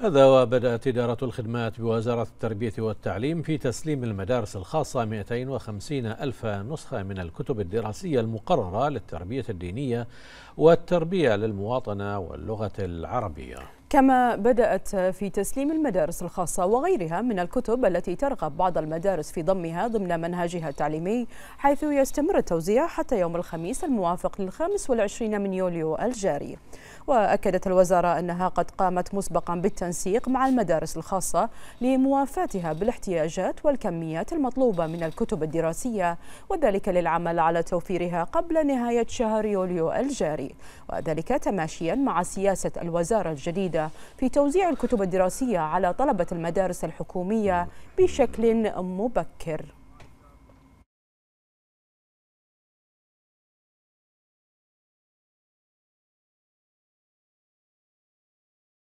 هذا وبدأت إدارة الخدمات بوزارة التربية والتعليم في تسليم المدارس الخاصة 250 ألف نسخة من الكتب الدراسية المقررة للتربية الدينية والتربية للمواطنة واللغة العربية كما بدأت في تسليم المدارس الخاصة وغيرها من الكتب التي ترغب بعض المدارس في ضمها ضمن منهجها التعليمي حيث يستمر التوزيع حتى يوم الخميس الموافق للخامس والعشرين من يوليو الجاري وأكدت الوزارة أنها قد قامت مسبقا بالتنسيق مع المدارس الخاصة لموافاتها بالاحتياجات والكميات المطلوبة من الكتب الدراسية وذلك للعمل على توفيرها قبل نهاية شهر يوليو الجاري وذلك تماشيا مع سياسة الوزارة الجديدة في توزيع الكتب الدراسية على طلبة المدارس الحكومية بشكل مبكر